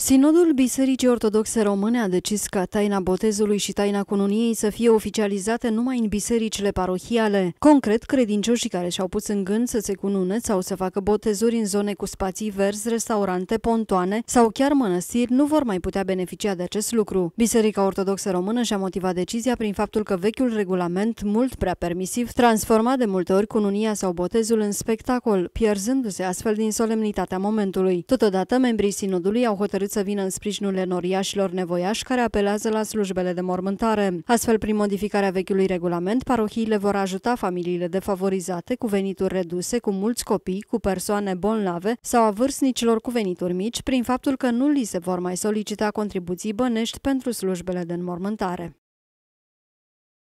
Sinodul Bisericii Ortodoxe Române a decis ca taina botezului și taina cununiei să fie oficializate numai în bisericile parohiale. Concret, credincioșii care și-au pus în gând să se cunune sau să facă botezuri în zone cu spații verzi, restaurante, pontoane sau chiar mănăstiri nu vor mai putea beneficia de acest lucru. Biserica Ortodoxă Română și-a motivat decizia prin faptul că vechiul regulament, mult prea permisiv, transforma de multe ori cununia sau botezul în spectacol, pierzându-se astfel din solemnitatea momentului. Totodată, membrii sinodului au hotărât hotărât să vină în sprijinul enoriașilor nevoiași care apelează la slujbele de mormântare. Astfel, prin modificarea vechiului regulament, parohiile vor ajuta familiile defavorizate cu venituri reduse, cu mulți copii, cu persoane bolnave sau a vârstnicilor cu venituri mici, prin faptul că nu li se vor mai solicita contribuții bănești pentru slujbele de înmormântare.